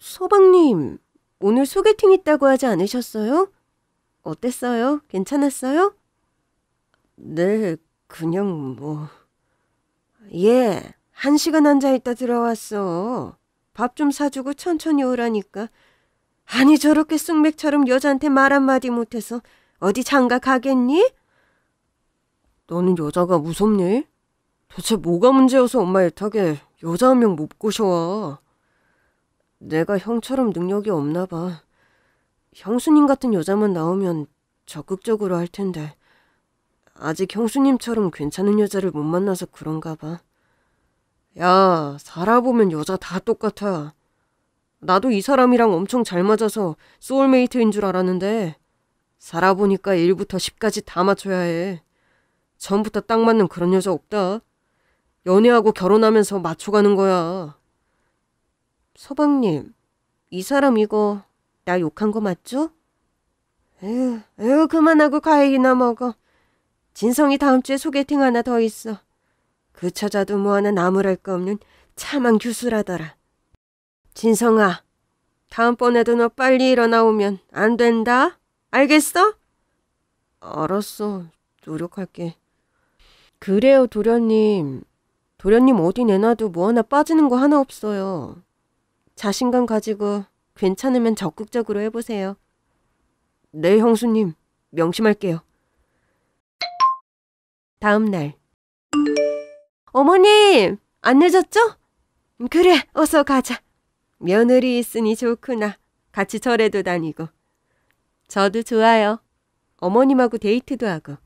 서방님, 오늘 소개팅 있다고 하지 않으셨어요? 어땠어요? 괜찮았어요? 네, 그냥 뭐. 예, 한 시간 앉아있다 들어왔어. 밥 좀 사주고 천천히 오라니까. 아니, 저렇게 쑥맥처럼 여자한테 말 한마디 못해서 어디 장가 가겠니? 너는 여자가 무섭니? 도대체 뭐가 문제여서 엄마 애타게 여자 한 명 못 꼬셔와. 내가 형처럼 능력이 없나 봐. 형수님 같은 여자만 나오면 적극적으로 할 텐데 아직 형수님처럼 괜찮은 여자를 못 만나서 그런가 봐. 야, 살아보면 여자 다 똑같아. 나도 이 사람이랑 엄청 잘 맞아서 소울메이트인 줄 알았는데 살아보니까 1부터 10까지 다 맞춰야 해. 전부터 딱 맞는 그런 여자 없다. 연애하고 결혼하면서 맞춰가는 거야. 서방님, 이 사람 이거 나 욕한 거 맞죠? 에휴, 에휴 그만하고 과일이나 먹어. 진성이 다음 주에 소개팅 하나 더 있어. 그 처자도 뭐하나 나무랄 거 없는 차만 규술하더라. 진성아, 다음번에도 너 빨리 일어나 오면 안 된다. 알겠어? 알았어. 노력할게. 그래요, 도련님. 도련님 어디 내놔도 뭐 하나 빠지는 거 하나 없어요. 자신감 가지고 괜찮으면 적극적으로 해보세요. 네, 형수님. 명심할게요. 다음 날. 어머님! 안 늦었죠? 그래, 어서 가자. 며느리 있으니 좋구나. 같이 절에도 다니고. 저도 좋아요. 어머님하고 데이트도 하고.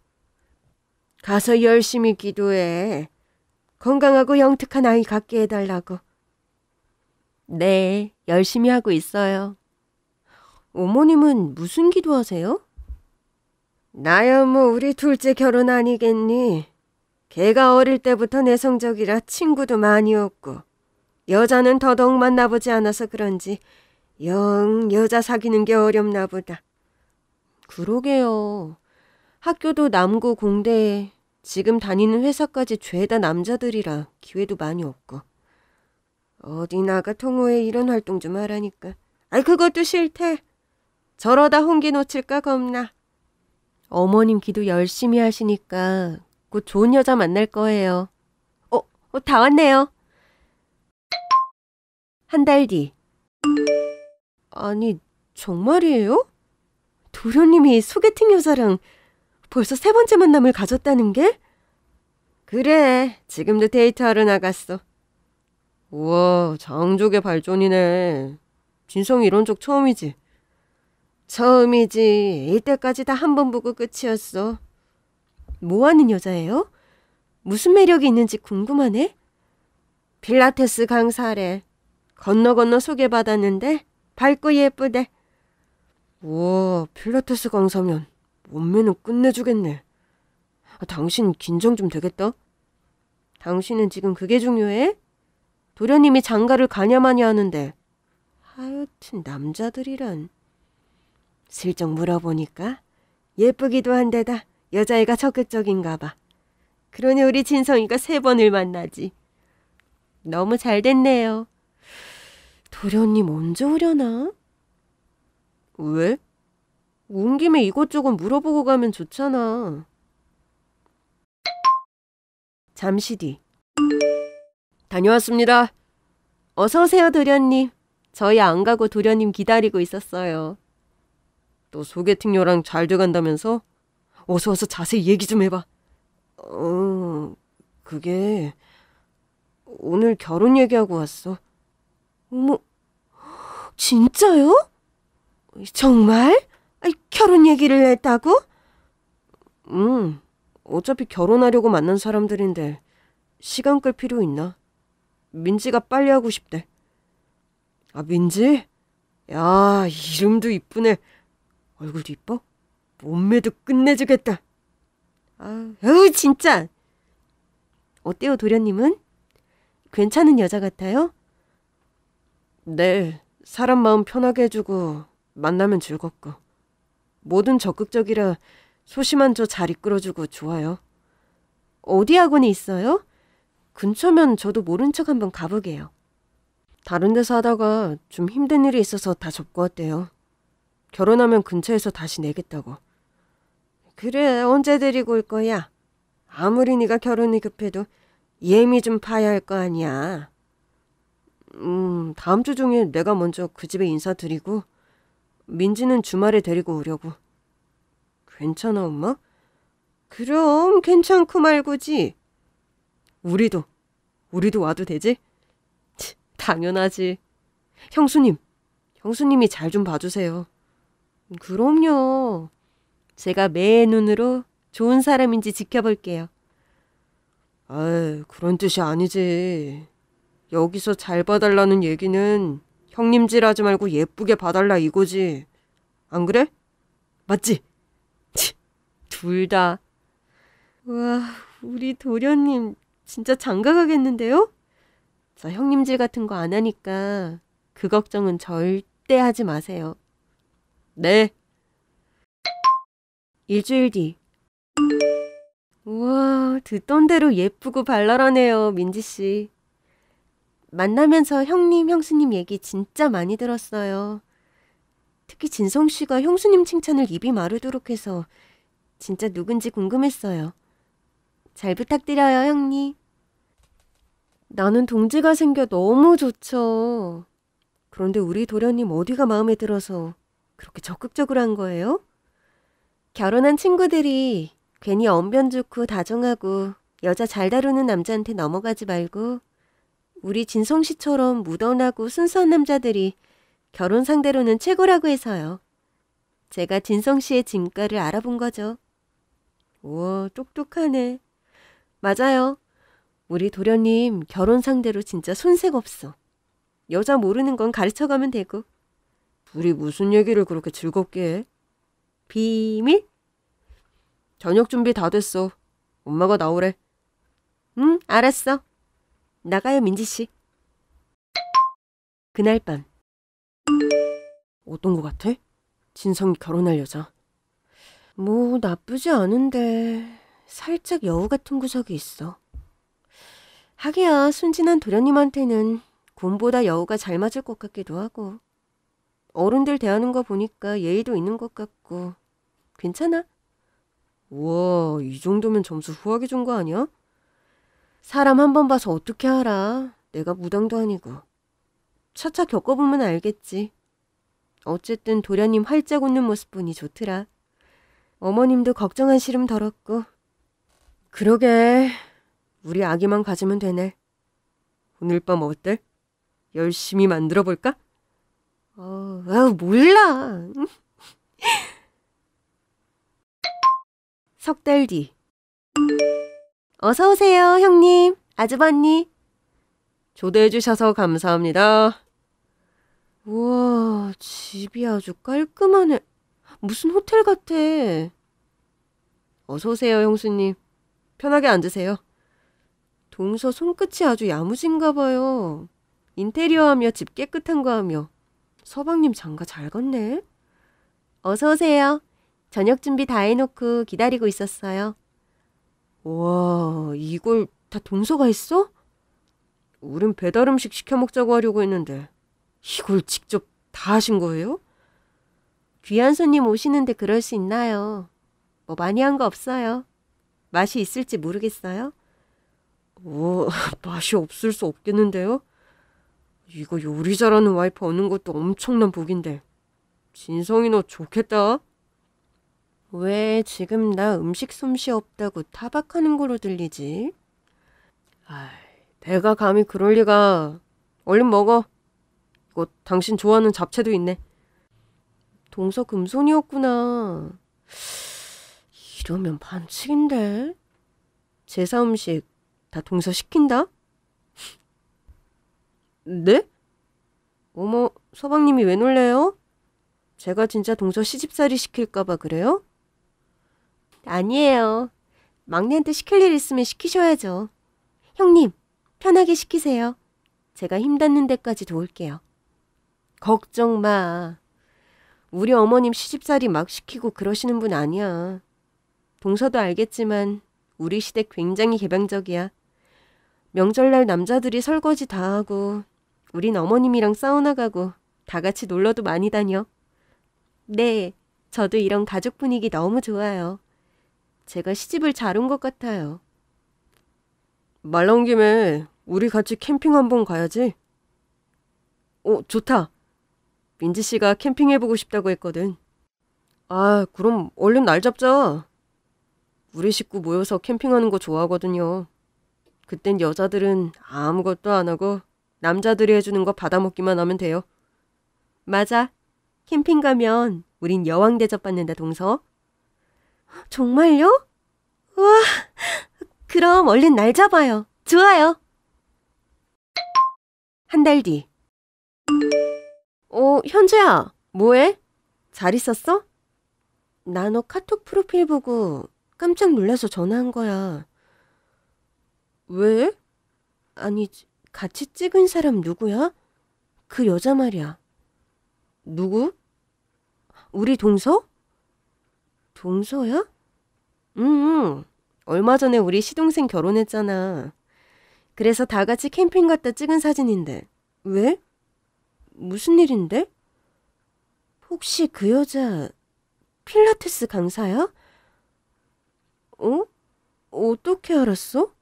가서 열심히 기도해. 건강하고 영특한 아이 갖게 해달라고. 네, 열심히 하고 있어요. 어머님은 무슨 기도하세요? 나야 뭐 우리 둘째 결혼 아니겠니? 걔가 어릴 때부터 내성적이라 친구도 많이 없고 여자는 더더욱 만나보지 않아서 그런지 영 여자 사귀는 게 어렵나 보다. 그러게요. 학교도 남고 공대에 지금 다니는 회사까지 죄다 남자들이라 기회도 많이 없고. 어디 나가 통호에 이런 활동 좀 하라니까. 아이 그것도 싫대. 저러다 홍기 놓칠까 겁나. 어머님 기도 열심히 하시니까 곧 좋은 여자 만날 거예요. 어, 어다 왔네요. 한 달 뒤. 아니, 정말이에요? 도련님이 소개팅 여자랑 벌써 세 번째 만남을 가졌다는 게? 그래, 지금도 데이트하러 나갔어. 우와, 장족의 발전이네. 진성이 이런 적 처음이지? 처음이지. 이때까지 다 한 번 보고 끝이었어. 뭐 하는 여자예요? 무슨 매력이 있는지 궁금하네? 필라테스 강사래. 건너 건너 소개받았는데 밝고 예쁘대. 우와, 필라테스 강사면 몸매는 끝내주겠네. 아, 당신 긴장 좀 되겠다. 당신은 지금 그게 중요해? 도련님이 장가를 가냐마냐 하는데 하여튼 남자들이란 슬쩍 물어보니까 예쁘기도 한데다 여자애가 적극적인가 봐. 그러니 우리 진성이가 세 번을 만나지. 너무 잘 됐네요. 도련님 언제 오려나? 왜? 온 김에 이것저것 물어보고 가면 좋잖아. 잠시 뒤. 다녀왔습니다. 어서 오세요, 도련님. 저희 안 가고 도련님 기다리고 있었어요. 또 소개팅녀랑 잘 돼간다면서? 어서 와서 자세히 얘기 좀 해봐. 어, 그게 오늘 결혼 얘기하고 왔어. 어머, 진짜요? 정말? 결혼 얘기를 했다고? 응, 음, 어차피 결혼하려고 만난 사람들인데 시간 끌 필요 있나? 민지가 빨리 하고 싶대. 아, 민지? 야, 이름도 이쁘네. 얼굴도 이뻐? 몸매도 끝내주겠다. 아, 으, 진짜. 어때요, 도련님은? 괜찮은 여자 같아요? 네, 사람 마음 편하게 해주고 만나면 즐겁고 뭐든 적극적이라 소심한 저 잘 이끌어주고 좋아요. 어디 학원에 있어요? 근처면 저도 모른 척 한번 가보게요. 다른 데서 하다가 좀 힘든 일이 있어서 다 접고 왔대요. 결혼하면 근처에서 다시 내겠다고. 그래, 언제 데리고 올 거야? 아무리 네가 결혼이 급해도 예미 좀 봐야 할 거 아니야. 음, 다음 주 중에 내가 먼저 그 집에 인사드리고 민지는 주말에 데리고 오려고. 괜찮아, 엄마? 그럼 괜찮고 말고지. 우리도, 우리도 와도 되지? 당연하지. 형수님, 형수님이 잘 좀 봐주세요. 그럼요. 제가 매의 눈으로 좋은 사람인지 지켜볼게요. 아유, 그런 뜻이 아니지. 여기서 잘 봐달라는 얘기는 형님질 하지 말고 예쁘게 봐달라 이거지. 안 그래? 맞지? 둘 다. 와, 우리 도련님 진짜 장가 가겠는데요? 저 형님질 같은 거 안 하니까 그 걱정은 절대 하지 마세요. 네. 일주일 뒤. 우와, 듣던 대로 예쁘고 발랄하네요, 민지씨. 만나면서 형님, 형수님 얘기 진짜 많이 들었어요. 특히 진성 씨가 형수님 칭찬을 입이 마르도록 해서 진짜 누군지 궁금했어요. 잘 부탁드려요, 형님. 나는 동지가 생겨 너무 좋죠. 그런데 우리 도련님 어디가 마음에 들어서 그렇게 적극적으로 한 거예요? 결혼한 친구들이 괜히 언변 좋고 다정하고 여자 잘 다루는 남자한테 넘어가지 말고 우리 진성 씨처럼 무던하고 순수한 남자들이 결혼 상대로는 최고라고 해서요. 제가 진성 씨의 진가를 알아본 거죠. 우와, 똑똑하네. 맞아요. 우리 도련님 결혼 상대로 진짜 손색 없어. 여자 모르는 건 가르쳐가면 되고. 우리 무슨 얘기를 그렇게 즐겁게 해? 비밀? 저녁 준비 다 됐어. 엄마가 나오래. 응, 알았어. 나가요, 민지 씨. 그날 밤. 어떤 거 같아? 진성이 결혼할 여자. 뭐 나쁘지 않은데 살짝 여우 같은 구석이 있어. 하기야 순진한 도련님한테는 곰보다 여우가 잘 맞을 것 같기도 하고 어른들 대하는 거 보니까 예의도 있는 것 같고 괜찮아? 우와 이 정도면 점수 후하게 준 거 아니야? 사람 한 번 봐서 어떻게 알아? 내가 무당도 아니고 차차 겪어보면 알겠지. 어쨌든 도련님 활짝 웃는 모습 보니 좋더라. 어머님도 걱정한 시름 덜었고 그러게 우리 아기만 가지면 되네. 오늘 밤 어때? 열심히 만들어 볼까? 어, 아, 몰라. 석달 뒤. 어서 오세요, 형님. 아주버니. 초대해 주셔서 감사합니다. 우와, 집이 아주 깔끔하네. 무슨 호텔 같아. 어서 오세요, 형수님. 편하게 앉으세요. 동서 손끝이 아주 야무진가 봐요. 인테리어하며 집 깨끗한 거 하며 서방님 장가 잘 갔네. 어서 오세요. 저녁 준비 다 해놓고 기다리고 있었어요. 와, 이걸 다 동서가 했어? 우린 배달 음식 시켜 먹자고 하려고 했는데 이걸 직접 다 하신 거예요? 귀한 손님 오시는데 그럴 수 있나요? 뭐 많이 한 거 없어요. 맛이 있을지 모르겠어요. 뭐, 맛이 없을 수 없겠는데요? 이거 요리 잘하는 와이프 얻는 것도 엄청난 복인데. 진성이 너 좋겠다. 왜 지금 나 음식 솜씨 없다고 타박하는 거로 들리지? 아, 내가 감히 그럴 리가. 얼른 먹어. 이거 당신 좋아하는 잡채도 있네. 동서 금손이었구나. 이러면 반칙인데. 제사 음식 다 동서시킨다? 네? 어머, 서방님이 왜 놀래요? 제가 진짜 동서 시집살이 시킬까봐 그래요? 아니에요. 막내한테 시킬 일 있으면 시키셔야죠. 형님, 편하게 시키세요. 제가 힘 닿는 데까지 도울게요. 걱정 마. 우리 어머님 시집살이 막 시키고 그러시는 분 아니야. 동서도 알겠지만 우리 시댁 굉장히 개방적이야. 명절날 남자들이 설거지 다 하고 우린 어머님이랑 사우나 가고 다 같이 놀러도 많이 다녀. 네, 저도 이런 가족 분위기 너무 좋아요. 제가 시집을 잘 온 것 같아요. 말 나온 김에 우리 같이 캠핑 한번 가야지. 어, 좋다. 민지 씨가 캠핑해보고 싶다고 했거든. 아, 그럼 얼른 날 잡자. 우리 식구 모여서 캠핑하는 거 좋아하거든요. 그땐 여자들은 아무것도 안 하고 남자들이 해주는 거 받아먹기만 하면 돼요. 맞아. 캠핑 가면 우린 여왕 대접받는다, 동서. 정말요? 우와, 그럼 얼른 날 잡아요. 좋아요. 한 달 뒤. 어, 현재야 뭐해? 잘 있었어? 나 너 카톡 프로필 보고 깜짝 놀라서 전화한 거야. 왜? 아니, 같이 찍은 사람 누구야? 그 여자 말이야. 누구? 우리 동서? 동서야? 응, 응. 얼마 전에 우리 시동생 결혼했잖아. 그래서 다 같이 캠핑 갔다 찍은 사진인데. 왜? 무슨 일인데? 혹시 그 여자 필라테스 강사야? 어? 어떻게 알았어?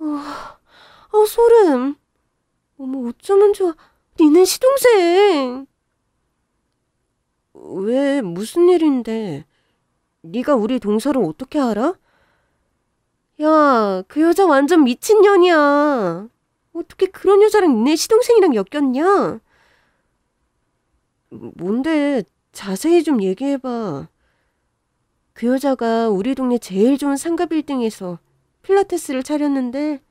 아, 아, 소름. 어머 어쩌면 좋아. 니네 시동생. 왜 무슨 일인데? 네가 우리 동서를 어떻게 알아? 야, 그 여자 완전 미친년이야. 어떻게 그런 여자랑 니네 시동생이랑 엮였냐? 뭔데, 자세히 좀 얘기해봐. 그 여자가 우리 동네 제일 좋은 상가 빌딩에서 필라테스를 차렸는데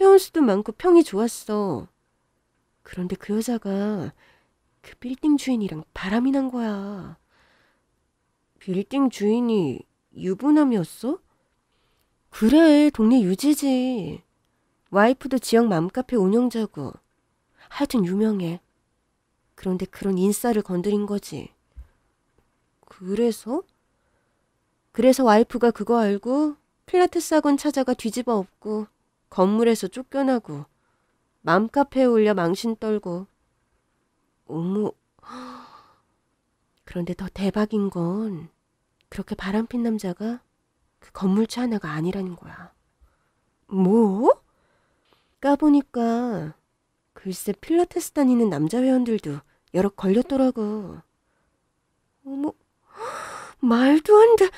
회원 수도 많고 평이 좋았어. 그런데 그 여자가 그 빌딩 주인이랑 바람이 난 거야. 빌딩 주인이 유부남이었어? 그래, 동네 유지지. 와이프도 지역 맘카페 운영자고. 하여튼 유명해. 그런데 그런 인싸를 건드린 거지. 그래서? 그래서 와이프가 그거 알고 필라테스 학원 찾아가 뒤집어 엎고 건물에서 쫓겨나고 맘카페에 올려 망신 떨고 어머 그런데 더 대박인 건 그렇게 바람핀 남자가 그 건물주 하나가 아니라는 거야. 뭐? 까보니까 글쎄 필라테스 다니는 남자 회원들도 여러 걸렸더라고. 어머 말도 안 돼.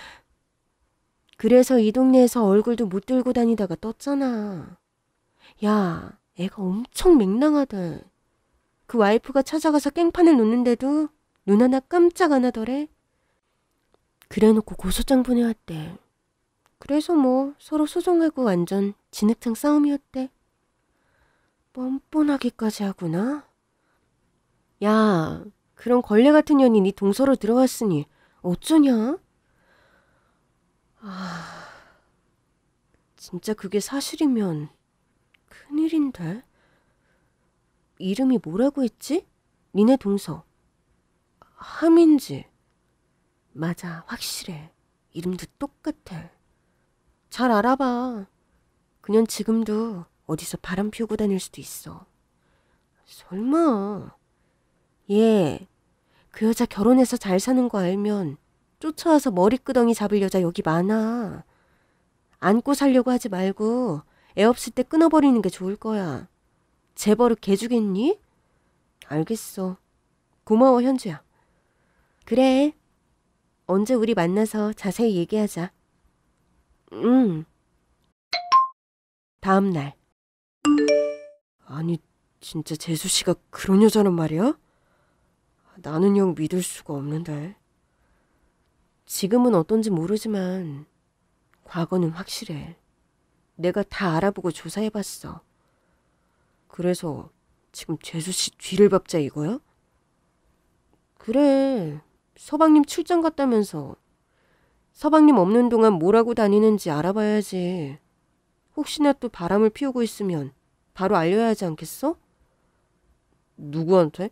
그래서 이 동네에서 얼굴도 못 들고 다니다가 떴잖아. 야, 애가 엄청 맹랑하대. 그 와이프가 찾아가서 깽판을 놓는데도 눈 하나 깜짝 안 하더래. 그래놓고 고소장 보내왔대. 그래서 뭐 서로 소송하고 완전 진흙탕 싸움이었대. 뻔뻔하기까지 하구나. 야, 그런 걸레 같은 년이 네 동서로 들어왔으니 어쩌냐? 아, 진짜 그게 사실이면 큰일인데? 이름이 뭐라고 했지? 니네 동서. 함인지. 맞아, 확실해. 이름도 똑같아. 잘 알아봐. 그년 지금도 어디서 바람 피우고 다닐 수도 있어. 설마. 예, 그 여자 결혼해서 잘 사는 거 알면 쫓아와서 머리끄덩이 잡을 여자 여기 많아. 안고 살려고 하지 말고 애 없을 때 끊어버리는 게 좋을 거야. 재벌을 개주겠니? 알겠어. 고마워, 현주야. 그래. 언제 우리 만나서 자세히 얘기하자. 응. 음. 다음 날. 아니, 진짜 재수 씨가 그런 여자란 말이야? 나는 영 믿을 수가 없는데. 지금은 어떤지 모르지만 과거는 확실해. 내가 다 알아보고 조사해봤어. 그래서 지금 재수씨 뒤를 밟자 이거야? 그래. 서방님 출장 갔다면서. 서방님 없는 동안 뭐라고 다니는지 알아봐야지. 혹시나 또 바람을 피우고 있으면 바로 알려야 하지 않겠어? 누구한테?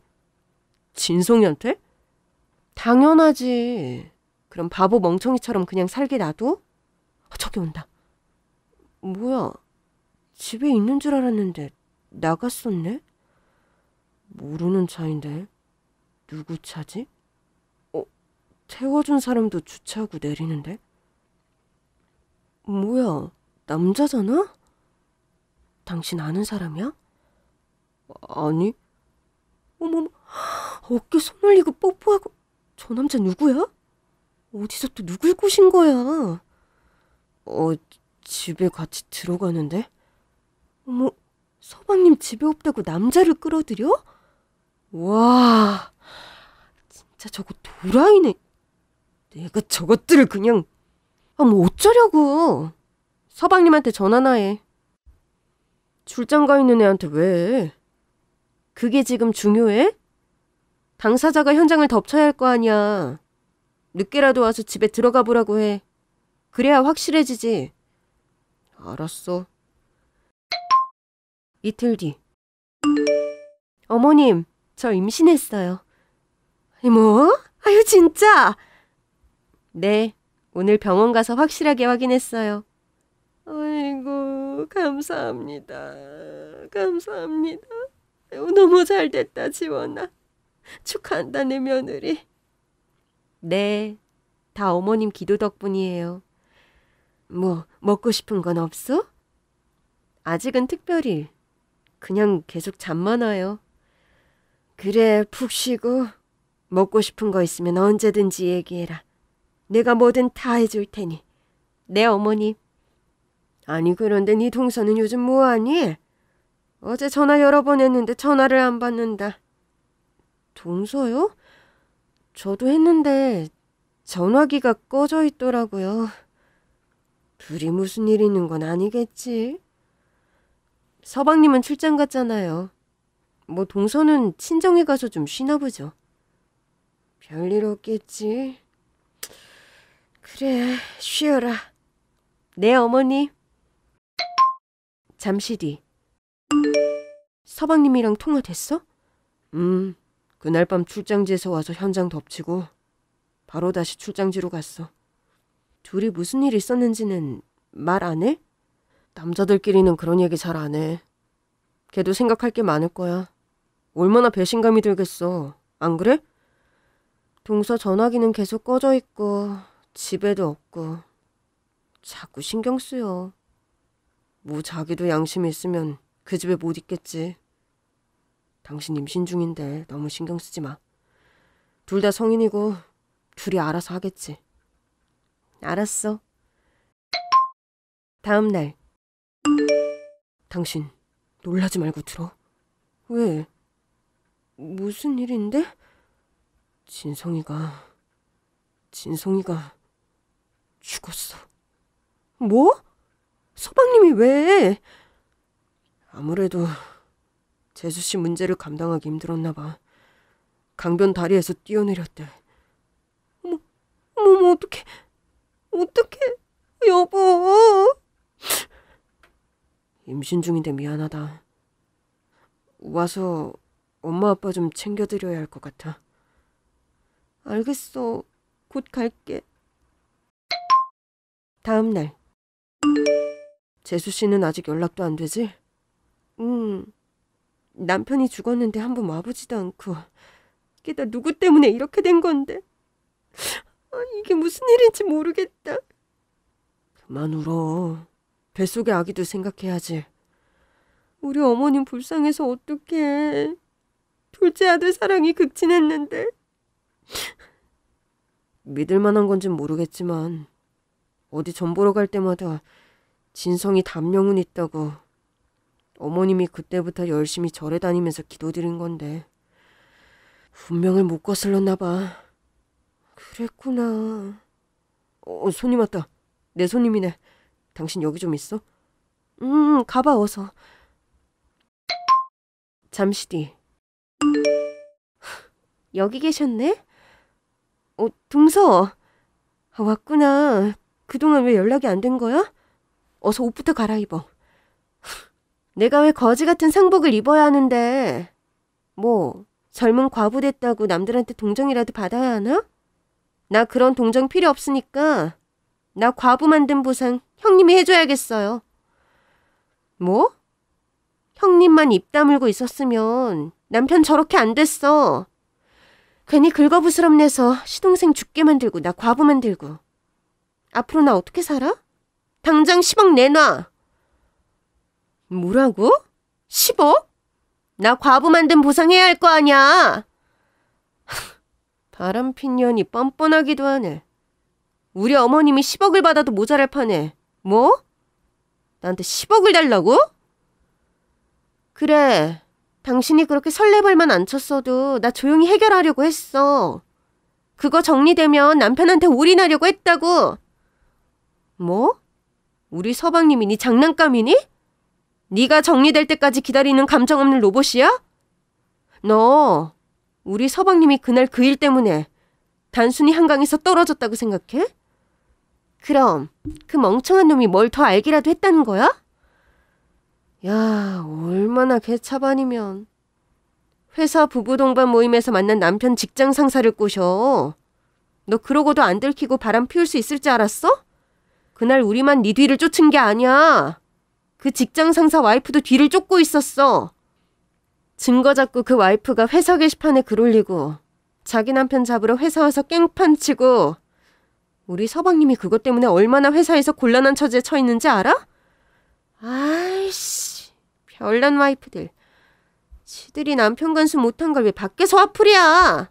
진송이한테? 당연하지. 그럼 바보 멍청이처럼 그냥 살게 놔도? 아, 저기 온다. 뭐야, 집에 있는 줄 알았는데 나갔었네? 모르는 차인데 누구 차지? 어, 태워준 사람도 주차하고 내리는데? 뭐야, 남자잖아? 당신 아는 사람이야? 아니. 어머머, 어깨 손 올리고 뽀뽀하고 저 남자 누구야? 어디서 또 누굴 꼬신 거야? 어, 집에 같이 들어가는데? 어머, 서방님 집에 없다고 남자를 끌어들여? 와, 진짜 저거 도라이네. 내가 저것들을 그냥, 아, 뭐 어쩌려고. 서방님한테 전화나 해. 출장 가 있는 애한테 왜 그게 지금 중요해? 당사자가 현장을 덮쳐야 할 거 아니야. 늦게라도 와서 집에 들어가 보라고 해. 그래야 확실해지지. 알았어. 이틀 뒤. 어머님, 저 임신했어요. 뭐? 아유, 진짜? 네, 오늘 병원 가서 확실하게 확인했어요. 아이고, 감사합니다. 감사합니다. 너무 잘 됐다, 지원아. 축하한다, 내 며느리. 네, 다 어머님 기도 덕분이에요. 뭐, 먹고 싶은 건 없어? 아직은 특별히. 그냥 계속 잠만 와요. 그래, 푹 쉬고. 먹고 싶은 거 있으면 언제든지 얘기해라. 내가 뭐든 다 해줄 테니. 네, 어머님. 아니, 그런데 네 동서는 요즘 뭐하니? 어제 전화 여러 번 했는데 전화를 안 받는다. 동서요? 저도 했는데 전화기가 꺼져 있더라고요. 둘이 무슨 일 있는 건 아니겠지? 서방님은 출장 갔잖아요. 뭐 동서는 친정에 가서 좀 쉬나 보죠. 별일 없겠지. 그래, 쉬어라. 네, 어머니. 잠시 뒤. 서방님이랑 통화됐어? 음, 그날 밤 출장지에서 와서 현장 덮치고 바로 다시 출장지로 갔어. 둘이 무슨 일 있었는지는 말 안 해? 남자들끼리는 그런 얘기 잘 안 해. 걔도 생각할 게 많을 거야. 얼마나 배신감이 들겠어. 안 그래? 동서 전화기는 계속 꺼져 있고 집에도 없고 자꾸 신경 쓰여. 뭐 자기도 양심 있으면 그 집에 못 있겠지. 당신 임신 중인데 너무 신경 쓰지 마. 둘 다 성인이고 둘이 알아서 하겠지. 알았어. 다음 날. 당신 놀라지 말고 들어. 왜? 무슨 일인데? 진성이가 진성이가 죽었어. 뭐? 서방님이 왜? 아무래도 재수 씨 문제를 감당하기 힘들었나 봐. 강변 다리에서 뛰어내렸대. 뭐, 뭐, 뭐 어떻게, 어떻게, 여보. 임신 중인데 미안하다. 와서 엄마 아빠 좀 챙겨드려야 할 것 같아. 알겠어. 곧 갈게. 다음 날. 재수 씨는 아직 연락도 안 되지? 응. 남편이 죽었는데 한 번 와보지도 않고 게다 누구 때문에 이렇게 된 건데 아, 이게 무슨 일인지 모르겠다. 그만 울어. 뱃속의 아기도 생각해야지. 우리 어머님 불쌍해서 어떡해. 둘째 아들 사랑이 극진했는데. 믿을 만한 건진 모르겠지만 어디 전 보러 갈 때마다 진성이 담명은 있다고 어머님이 그때부터 열심히 절에 다니면서 기도드린 건데 분명을 못 거슬렀나 봐. 그랬구나. 어, 어, 손님 왔다. 내 손님이네. 당신 여기 좀 있어? 음, 가봐 어서. 잠시 뒤. 여기 계셨네? 어, 동서. 아, 왔구나. 그동안 왜 연락이 안 된 거야? 어서 옷부터 갈아입어. 내가 왜 거지 같은 상복을 입어야 하는데. 뭐, 젊은 과부 됐다고 남들한테 동정이라도 받아야 하나? 나 그런 동정 필요 없으니까 나 과부 만든 보상 형님이 해줘야겠어요. 뭐? 형님만 입 다물고 있었으면 남편 저렇게 안 됐어. 괜히 긁어부스럼내서 시동생 죽게 만들고 나 과부 만들고. 앞으로 나 어떻게 살아? 당장 10억 내놔! 뭐라고? 10억? 나 과부 만든 보상해야 할 거 아니야. 바람핀 년이 뻔뻔하기도 하네. 우리 어머님이 10억을 받아도 모자랄 판에 뭐? 나한테 10억을 달라고? 그래. 당신이 그렇게 설레발만 안 쳤어도 나 조용히 해결하려고 했어. 그거 정리되면 남편한테 올인하려고 했다고. 뭐? 우리 서방님이 니 장난감이니? 네가 정리될 때까지 기다리는 감정 없는 로봇이야? 너 우리 서방님이 그날 그 일 때문에 단순히 한강에서 떨어졌다고 생각해? 그럼 그 멍청한 놈이 뭘 더 알기라도 했다는 거야? 야, 얼마나 개차반이면. 회사 부부 동반 모임에서 만난 남편 직장 상사를 꼬셔. 너 그러고도 안 들키고 바람 피울 수 있을 줄 알았어? 그날 우리만 네 뒤를 쫓은 게 아니야. 그 직장 상사 와이프도 뒤를 쫓고 있었어. 증거 잡고 그 와이프가 회사 게시판에 글 올리고 자기 남편 잡으러 회사 와서 깽판 치고 우리 서방님이 그것 때문에 얼마나 회사에서 곤란한 처지에 처했는지 알아? 아이씨 별난 와이프들 지들이 남편 간수 못한 걸 왜 밖에서 화풀이야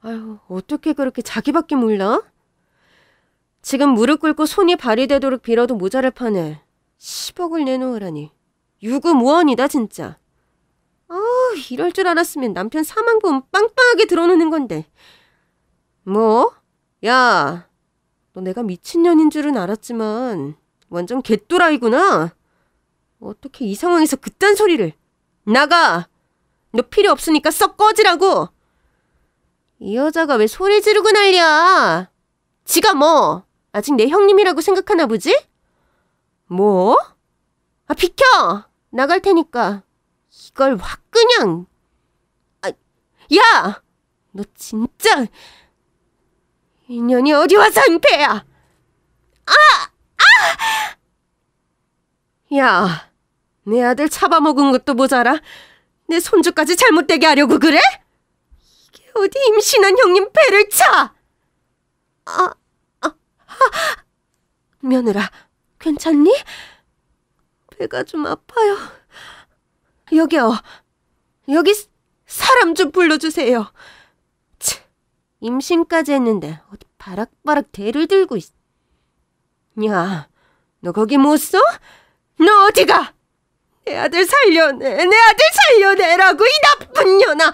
아유 어떻게 그렇게 자기밖에 몰라? 지금 무릎 꿇고 손이 발이 되도록 빌어도 모자랄 판에 10억을 내놓으라니. 유구무원이다 진짜. 아 이럴 줄 알았으면 남편 사망보 빵빵하게 드러놓는 건데. 뭐? 야, 너 내가 미친년인 줄은 알았지만 완전 개또라이구나. 어떻게 이 상황에서 그딴 소리를. 나가! 너 필요 없으니까 썩 꺼지라고! 이 여자가 왜 소리 지르고 난리야! 지가 뭐! 아직 내 형님이라고 생각하나 보지? 뭐? 아, 비켜! 나갈 테니까. 이걸 확 그냥. 아, 야! 너 진짜. 인연이 어디 와서 은폐야! 아! 아! 야, 내 아들 잡아먹은 것도 모자라. 내 손주까지 잘못되게 하려고 그래? 이게 어디 임신한 형님 배를 차! 아. 아, 며느라, 괜찮니? 배가 좀 아파요. 여기요. 여기 사람 좀 불러주세요. 치, 임신까지 했는데 어디 바락바락 대를 들고 있... 야, 너 거기 못 써? 너 어디 가? 내 아들 살려내, 내 아들 살려내라고, 이 나쁜 년아!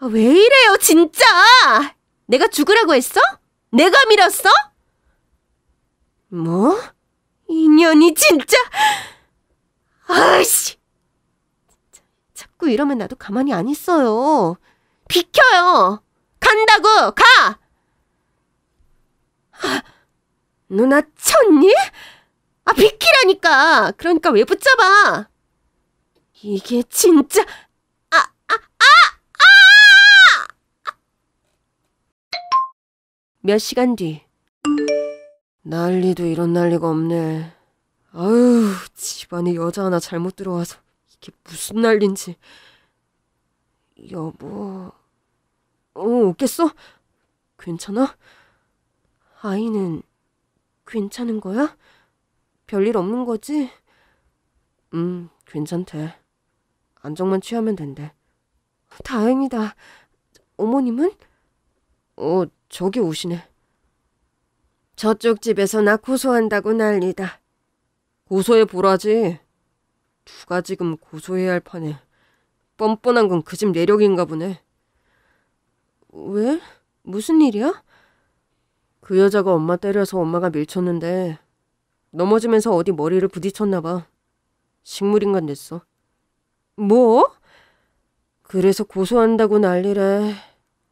아, 왜 이래요, 진짜! 내가 죽으라고 했어? 내가 밀었어? 뭐? 인연이 진짜... 아씨 자꾸 이러면 나도 가만히 안 있어요. 비켜요! 간다고! 가! 아, 누나 쳤니? 아, 비키라니까! 그러니까 왜 붙잡아! 이게 진짜... 몇 시간 뒤. 난리도 이런 난리가 없네. 아유, 집안에 여자 하나 잘못 들어와서 이게 무슨 난리인지. 여보. 어, 오겠어? 괜찮아? 아이는 괜찮은 거야? 별일 없는 거지? 음, 괜찮대. 안정만 취하면 된대. 다행이다. 어머님은? 어, 저기 오시네. 저쪽 집에서 나 고소한다고 난리다. 고소해 보라지. 누가 지금 고소해야 할 판에 뻔뻔한 건 그 집 내력인가 보네. 왜? 무슨 일이야? 그 여자가 엄마 때려서 엄마가 밀쳤는데 넘어지면서 어디 머리를 부딪혔나 봐. 식물인간 됐어. 뭐? 그래서 고소한다고 난리래.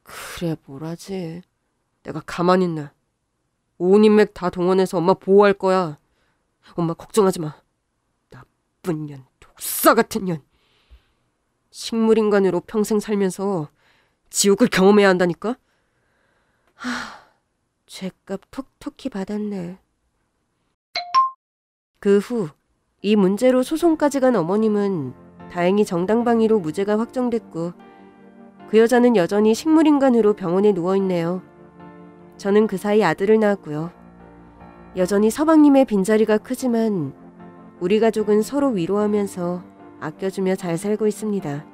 그래 뭐라지. 내가 가만히 있네. 온 인맥 다 동원해서 엄마 보호할 거야. 엄마 걱정하지 마. 나쁜 년, 독사 같은 년. 식물인간으로 평생 살면서 지옥을 경험해야 한다니까? 하, 죄값 톡톡히 받았네. 그 후 이 문제로 소송까지 간 어머님은 다행히 정당방위로 무죄가 확정됐고 그 여자는 여전히 식물인간으로 병원에 누워있네요. 저는 그 사이 아들을 낳았고요. 여전히 서방님의 빈자리가 크지만 우리 가족은 서로 위로하면서 아껴주며 잘 살고 있습니다.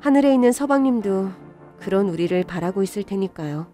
하늘에 있는 서방님도 그런 우리를 바라고 있을 테니까요.